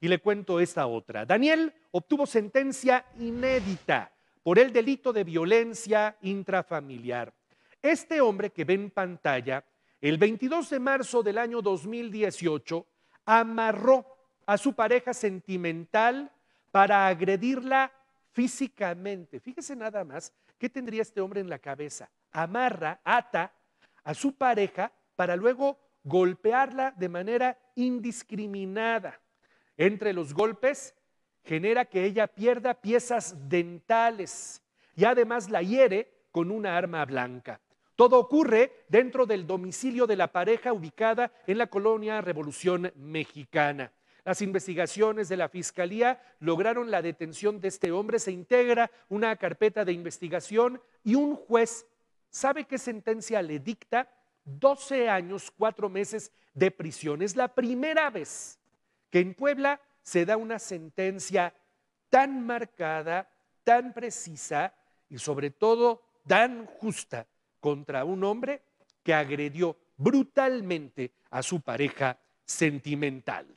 Y le cuento esta otra. Daniel obtuvo sentencia inédita por el delito de violencia intrafamiliar. Este hombre que ve en pantalla, el 22 de marzo del año 2018, amarró a su pareja sentimental para agredirla físicamente. Fíjese nada más, ¿qué tendría este hombre en la cabeza? Amarra, ata a su pareja para luego golpearla de manera indiscriminada entre los golpes genera que ella pierda piezas dentales y además la hiere con una arma blanca. Todo ocurre dentro del domicilio de la pareja ubicada en la colonia Revolución Mexicana. Las investigaciones de la Fiscalía lograron la detención de este hombre, se integra una carpeta de investigación y un juez sabe qué sentencia le dicta 12 años, 4 meses de prisión. Es la primera vez que en Puebla se da una sentencia tan marcada, tan precisa y sobre todo tan justa contra un hombre que agredió brutalmente a su pareja sentimental.